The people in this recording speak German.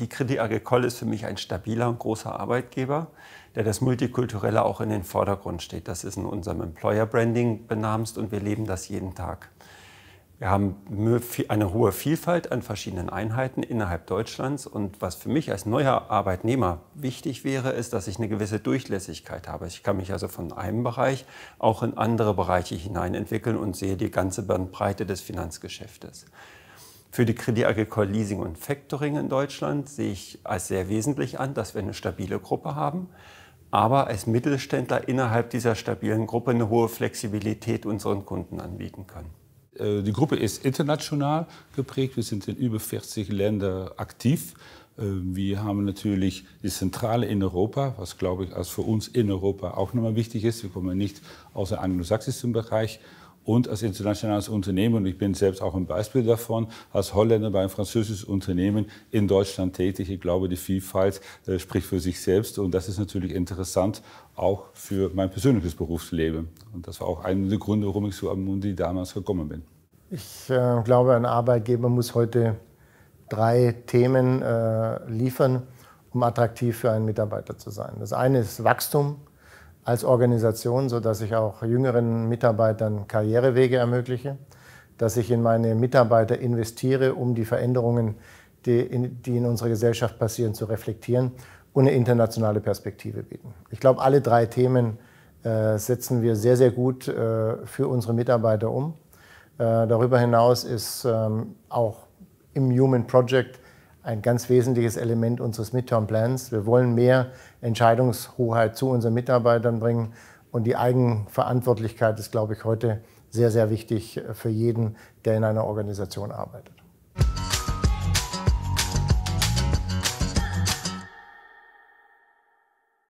die Credit Agricole ist für mich ein stabiler und großer Arbeitgeber, der das Multikulturelle auch in den Vordergrund steht. Das ist in unserem Employer Branding benamst und wir leben das jeden Tag. Wir haben eine hohe Vielfalt an verschiedenen Einheiten innerhalb Deutschlands. Und was für mich als neuer Arbeitnehmer wichtig wäre, ist, dass ich eine gewisse Durchlässigkeit habe. Ich kann mich also von einem Bereich auch in andere Bereiche hinein entwickeln und sehe die ganze Bandbreite des Finanzgeschäftes. Für die Credit Agricole Leasing und Factoring in Deutschland sehe ich als sehr wesentlich an, dass wir eine stabile Gruppe haben, aber als Mittelständler innerhalb dieser stabilen Gruppe eine hohe Flexibilität unseren Kunden anbieten können. Äh, die Gruppe ist international geprägt. Wir sind in über 40 Ländern aktiv. Äh, wir haben natürlich die Zentrale in Europa, was glaube ich als für uns in Europa auch nochmal wichtig ist. Wir kommen nicht aus dem anglosächsischen Bereich und als internationales Unternehmen, und ich bin selbst auch ein Beispiel davon, als Holländer bei einem französischen Unternehmen in Deutschland tätig. Ich glaube, die Vielfalt äh, spricht für sich selbst und das ist natürlich interessant auch für mein persönliches Berufsleben. Und das war auch einer der Gründe, warum ich zu Amundi damals gekommen bin. Ich äh, glaube, ein Arbeitgeber muss heute drei Themen äh, liefern, um attraktiv für einen Mitarbeiter zu sein. Das eine ist Wachstum, als Organisation, sodass ich auch jüngeren Mitarbeitern Karrierewege ermögliche, dass ich in meine Mitarbeiter investiere, um die Veränderungen, die in, die in unserer Gesellschaft passieren, zu reflektieren und eine internationale Perspektive bieten. Ich glaube, alle drei Themen äh, setzen wir sehr, sehr gut äh, für unsere Mitarbeiter um. Äh, darüber hinaus ist ähm, auch im Human Project ein ganz wesentliches Element unseres Midterm Plans. Wir wollen mehr Entscheidungshoheit zu unseren Mitarbeitern bringen und die Eigenverantwortlichkeit ist, glaube ich, heute sehr, sehr wichtig für jeden, der in einer Organisation arbeitet.